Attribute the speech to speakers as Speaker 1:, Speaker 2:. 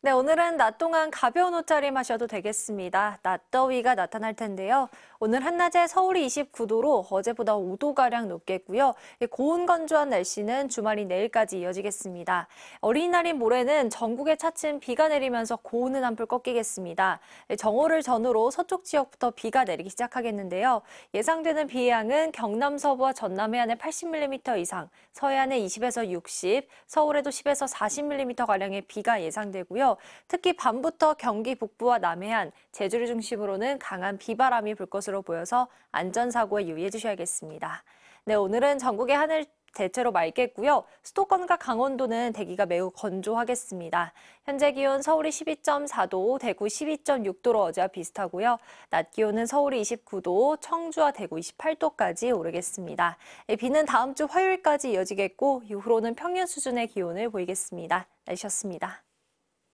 Speaker 1: 네, 오늘은 낮 동안 가벼운 옷차림하셔도 되겠습니다. 낮더위가 나타날 텐데요. 오늘 한낮에 서울이 29도로 어제보다 5도가량 높겠고요. 예, 고온 건조한 날씨는 주말인 내일까지 이어지겠습니다. 어린이날인 모레는 전국에 차츰 비가 내리면서 고온은 한풀 꺾이겠습니다. 예, 정오를 전후로 서쪽 지역부터 비가 내리기 시작하겠는데요. 예상되는 비의 양은 경남 서부와 전남 해안에 80mm 이상, 서해안에 20에서 60, 서울에도 10에서 40mm가량의 비가 예상되고요. 있고요. 특히 밤부터 경기 북부와 남해안, 제주를 중심으로는 강한 비바람이 불 것으로 보여서 안전사고에 유의해 주셔야겠습니다. 네, 오늘은 전국의 하늘 대체로 맑겠고요. 수도권과 강원도는 대기가 매우 건조하겠습니다. 현재 기온 서울이 12.4도, 대구 12.6도로 어제와 비슷하고요. 낮 기온은 서울이 29도, 청주와 대구 28도까지 오르겠습니다. 예, 비는 다음 주 화요일까지 이어지겠고 이후로는 평년 수준의 기온을 보이겠습니다. 날씨였습니다.